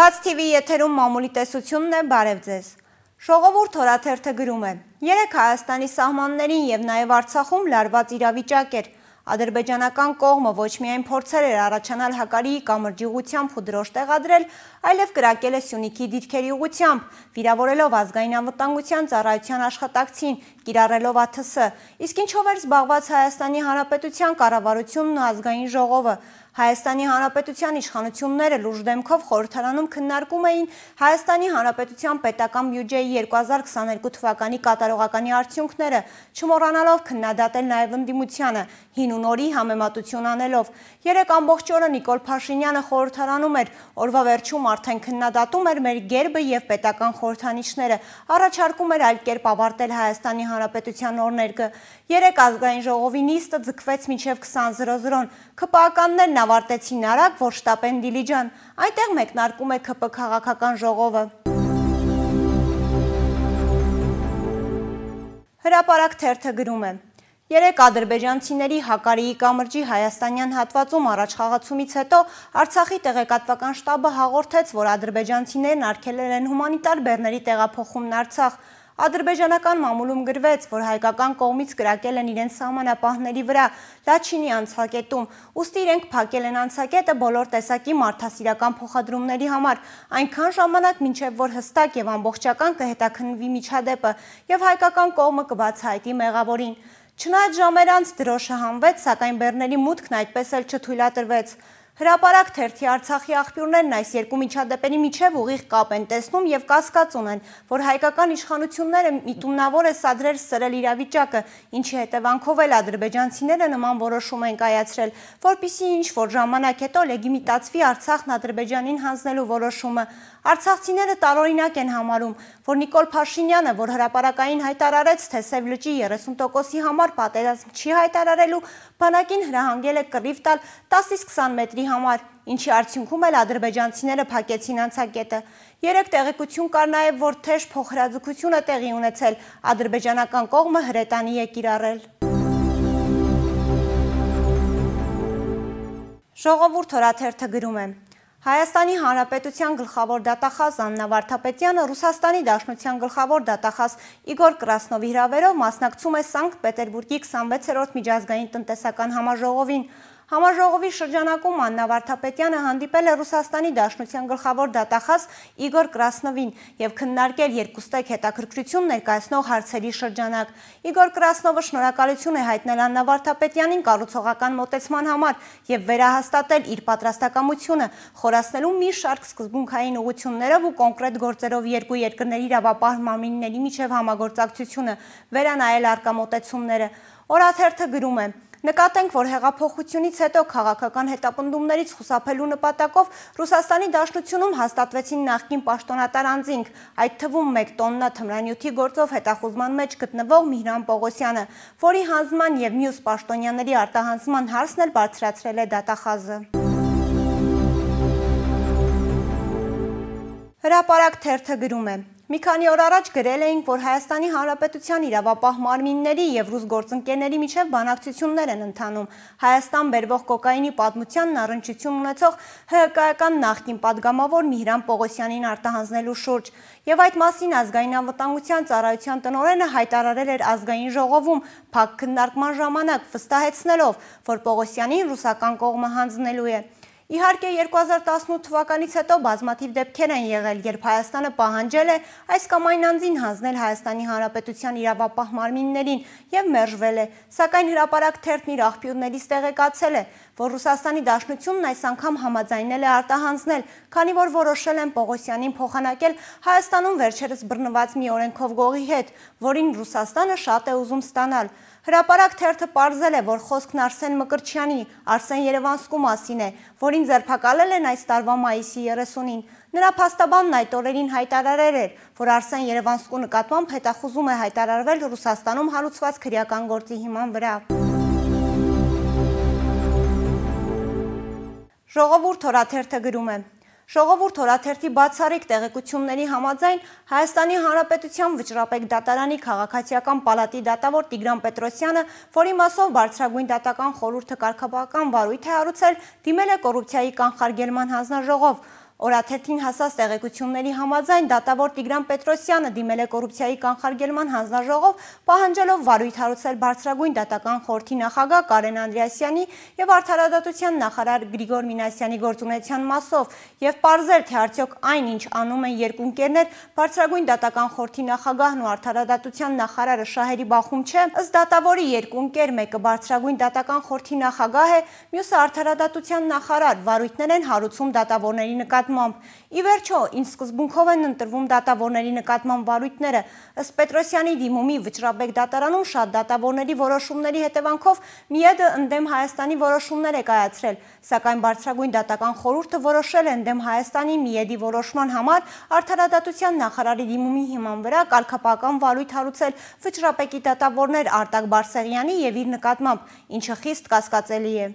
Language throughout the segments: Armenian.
Բաց TV եթերում մամուլի տեսությունն է բարև ձեզ։ Շողովուրդ հորաթերթը գրում է։ Երեք Հայաստանի սահմաններին եւ նաեւ Արցախում լարված իրավիճակ էր։ Ադրբեջանական կողմը ոչ միայն փորձեր էր առաջանալ Հակարիի կամրջիղությամբ ու դրոշ տեղադրել, այլև կրակել է Սյունիքի դիրքերի ուղությամբ, վիրավորելով ազգային անվտանգության ծառայության աշխատակցին, կիրառելով ԱԹՍ։ Իսկ ինչով էր զբաղված Հայաստանի Հանրապետության կառավարությունն ու ազգային ժողովը։ Հայաստանի Հանրապետության իշխանությունները լուրջ դեմքով խորհրդարանում քննարկում էին Հայաստանի Հանրապետության պետական բյուջեի 2022 թվականի կատարողականի արդյունքները, չմոռանալով քննադատել նաև ընդդիմությանը, հին ու նորի համեմատություն անելով։ Երեք ամբողջ օրը Նիկոլ Փաշինյանը խորհրդարանում էր, օրվա վերջում արդեն քննադատում էր մեր գերբը եւ պետական խորհրդանիշները, առաջարկում էր այլ կերպ ավարտել Հայաստանի Հանրապետության օրներգը։ Երեք ազգային ժողովի նիստը ձգվեց մինչև 20:00-ն։ Քպականներն Շրջանավարտներն ավարտեցին արագ, որ շտապեն Դիլիջան։ Այնտեղ մեկնարկում է ԿՊ քաղաքական ժողովը։ Հրապարակ թերթը գրում է. Երեք ադրբեջանցիների Հակարիի կամրջի Հայաստանյան հատվածում առաջխաղացումից հետո Արցախի տեղեկատվական շտաբը հաղորդեց, որ ադրբեջանցիներն արգելել են հումանիտար բեռների տեղափոխումն Արցախ ադրբեջանական մամուլում գրվեց, որ հայկական կողմից գրակել են իրենց սահմանապահների վրա, դա չինի անցակետում, ուստի իրենք պակել են անցակետը բոլոր տեսակի մարդասիրական փոխադրումների համար, այնքան ժամանակ մինչև որ հստակ և ամբողջական կհետաքնվի միջադեպը և հայկական կողմը կբացահայտի մեղավորին։ Չնայած ժամեր անց դրոշը հանվեց, սակայն բերների մուտքն այդպես էլ չթույլատրվեց։ Հրապարակ թերթի Արցախի աղբյուրներն այս երկու միջադեպերի միջև ուղիղ կապ են տեսնում եւ կասկածուն են, որ հայկական իշխանությունները միտումնավոր է սադրել սրել իրավիճակը, ինչի հետևանքով էլ ադրբեջանցիները նման որոշում են կայացրել, որpիսի ինչ որ ժամանակ հետո լեգիմիտացվի Արցախն Ադրբեջանին հանձնելու որոշումը։ Արցախցիները տարօրինակ են համարում, որ Նիկոլ Փաշինյանը, որ հրապարակային հայտարարեց, թե Սև լճի 30%-ի համար պատերազմ չի հայտարարելու, բանակին հրահանգել է կռիվ տալ 10-ից 20 մետրի համար, ինչի արդյունքում էլ ադրբեջանցիները փակեցին անցակետը։ Երեք տեղեկություն կար նաև, որ թեժ փոխհրաձգությունը տեղի ունեցել, ադրբեջանական կողմը հրետանի է կիրառել։ Ժողովուրդ հորաթերթը գրում է. Հայաստանի Հանրապետության գլխավոր դատախազ Աննա Վարդապետյանը Ռուսաստանի Դաշնության գլխավոր դատախազ Իգոր Կրասնովի հրավերով մասնակցում է Սանկտ Պետերբուրգի 26-րդ միջազգային տնտեսական համաժողովին։ Համաժողովի շրջանակում Աննա Վարդապետյանը հանդիպել է Ռուսաստանի Դաշնության գլխավոր դատախազ Իգոր Կրասնովին եւ քննարկել երկուստեք հետաքրքրություն ներկայացնող հարցերի շրջանակ։ Իգոր Կրասնովը շնորհակալություն է հայտնել Աննա Վարդապետյանին կառուցողական մոտեցման համար եւ վերահաստատել իր պատրաստակամությունը խորացնելու մի շարք սկզբունքային ուղություններով ու կոնկրետ գործերով երկու երկրների իրավապահ մարմինների միջև համագործակցությունը, վերանայել արկամոտեցումները։ Օրաթերթը գրում է. Նկատենք, որ հեղափոխությունից հետո քաղաքական հետապնդումներից խուսափելու նպատակով Ռուսաստանի Դաշնությունում հաստատվեցին նախկին պաշտոնատար անձինք, այդ թվում 1 տոննա թմրանյութի գործով հետախուզման մեջ գտնվող Միհրան Պողոսյանը, որի հանձնման եւ մյուս պաշտոնյաների արտահանձնման հարցն էլ բարձրացրել է դատախազը։ Հրապարակ թերթը գրում է Մի քանի օր առաջ գրել էինք, որ Հայաստանի Հանրապետության իրավապահ մարմինների եւ ռուս գործընկերների միջև բանակցություններ են ընթանում։ Հայաստան բերվող կոկայինի պատմությանն առնչություն ունեցող ՀԿ-ական նախկին падգամավոր Միհրան Պողոսյանին արտահանձնելու շուրջ եւ այդ մասին ազգային անվտանգության ծառայության տնօրենը հայտարարել էր ազգային ժողովում փակ քննարկման ժամանակ վստահեցնելով, որ Պողոսյանին ռուսական կողմը հանձնելու է։ Իհարկե 2018 թվականից հետո բազմաթիվ դեպքեր են եղել, երբ Հայաստանը պահանջել է այս կամ այն անձին հանձնել Հայաստանի Հանրապետության իրավապահ մարմիններին եւ մերժվել է, սակայն հրաապարակ թերթն իր աղբյուրներից տեղեկացել է, որ Ռուսաստանի Դաշնությունն այս անգամ համաձայնել է արտահանձնել, քանի որ որոշել են Պողոսյանին փոխանակել Հայաստանում վերջերս բռնված մի օրենքով գողի հետ, որին Ռուսաստանը շատ է ուզում ստանալ։ Հրապարակ թերթը պարզել է, որ խոսքն Արսեն Մկրչյանի, Արսեն Երևանսկու մասին է, որին ձերբակալել են այս տարվա մայիսի 30-ին։ Նրա փաստաբանն այդ օրերին հայտարարել էր, որ Արսեն Երևանսկու նկատմամբ հետախուզում է հայտարարվել Ռուսաստանում հարուցված քրեական գործի հիման վրա։ Ժողովուրդ հորաթերթը գրում է. Շողովուրդ հորաթերթի բացարիք տեղեկությունների համաձայն Հայաստանի Հանրապետության վճռապեկ դատարանի քաղաքացիական պալատի դատավոր Տիգրան Պետրոսյանը, որի մասով բարձրագույն դատական խորհուրդը կարգապահական վարույթ է արուցել, դիմել է կոռուպցիայի կանխարգելման հանձնաժողով։ Օրաթերթին հասած տեղեկությունների համաձայն դատավոր Տիգրան Պետրոսյանը դիմել է կոռուպցիայի կանխարգելման հանձնաժողով, պահանջելով վարույթ հարուցել բարձրագույն դատական խորհրդի նախագահ Կարեն Անդրեասյանի եւ արդարադատության նախարար Գրիգոր Մինասյանի գործունեության մասով եւ ողջունել թե արդյոք այն ինչ անում են երկու ընկերներ բարձրագույն դատական խորհրդի նախագահն ու արդարադատության նախարարը Շահերի Բախում չէ, ըստ դատավորի երկու ընկեր մեկը բարձրագույն դատական խորհրդի նախագահ է, մյուսը արդարադատության նախարար, վարույթներ են հարուցում դատավորների նկատմամբ նկատմամբ։ Ի վերջո, ինչ սկզբունքով են ընտրվում դատավորների նկատմամբ վարույթները, ըստ Պետրոսյանի դիմումի Վճռաբեկ դատարանում շատ դատավորների որոշումների հետևանքով ՄԻԵԴ-ը ընդդեմ Հայաստանի որոշումներ է կայացրել, սակայն բարձրագույն դատական խորհուրդը որոշել է ընդդեմ Հայաստանի ՄԻԵԴ-ի որոշման համար արդարադատության նախարարի դիմումի հիման վրա կարգապահական վարույթ հարուցել Վճռաբեկի դատավորներ Արտակ Բարսեղյանի եւ իր նկատմամբ, ինչը խիստ կասկածելի է։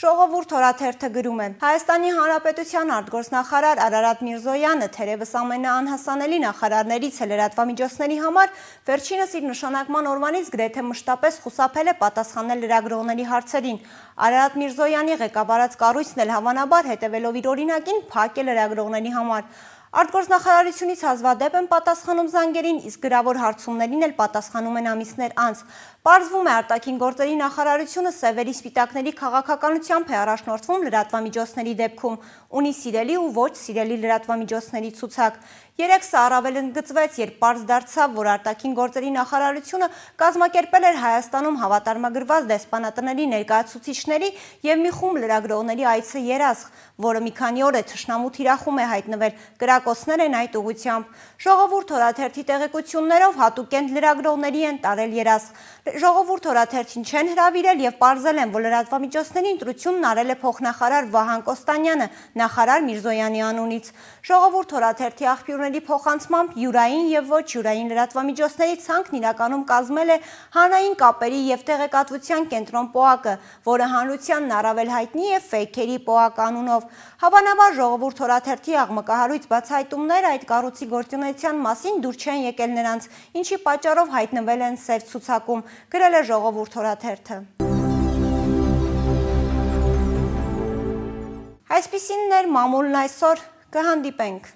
Ժողովուրդ հորաթերթը գրում է. Հայաստանի Հանրապետության արտգործնախարար Արարատ Միրզոյանը թերևս ամենաանհասանելի նախարարներից է լրատվամիջոցների համար, վերջինս իր նշանակման օրվանից գրեթե մշտապես խուսափել է պատասխանել լրագրողների հարցերին։ Արարատ Միրզոյանի ղեկավարած կառույցն էլ հավանաբար հետևելով իր օրինակին փակ է լրագրողների համար։ Արտգործնախարարությունից հազվադեպ են պատասխանում զանգերին, իսկ գրավոր հարցումներին էլ պատասխանում են ամիսներ անց։ Պարզվում է արտաքին գործերի նախարարությունը սևերի սպիտակների քաղաքականությամբ է առաջնորդվում լրատվամիջոցների դեպքում, ունի սիրելի ու ոչ սիրելի լրատվամիջոցների ցուցակ։ Երեք սա առավել ընդգծվեց, երբ պարզ դարձավ, որ արտաքին գործերի նախարարությունը կազմակերպել էր Հայաստանում հավատարմագրված դեսպանատների ներկայացուցիչների եւ մի խումբ լրագրողների այցը երազխ, որը մի քանի օր է թշնամու թիրախում է հայտնվել, կրա Կրակոցներ են այդ ուղությամբ։ Ժողովուրդ հորաթերթի տեղեկություններով հատուկ են լրագրողների են տարել երասկ։ Ժողովուրդ հորաթերթին չեն հրավիրել և պարզել են, որ լրատվամիջոցների ընտրությունն արել է փոխնախարար Վահան Կոստանյանը, նախարար Միրզոյանի անունից։ Ժողովուրդ հորաթերթի աղբյուրների փոխանցմամբ յուրային և ոչ յուրային լրատվամիջոցների ցանքն իրականում կազմել է հանրային կապերի և տեղեկատվության կենտրոն պոակը, որը հանրությանն առավել հայտնի է ֆեյքերի պոակ անունով։ Հավանաբար ժողովուրդ հորաթերթի աղմկահարույց բաց բացահայտումներ այդ կառույցի գործունեության մասին դուր չեն եկել նրանց, ինչի պատճառով հայտնվել են սև ցուցակում, գրել է ժողովուրդ հորաթերթը։ Այսպիսինն էր մամուլն այսօր, կհանդիպենք։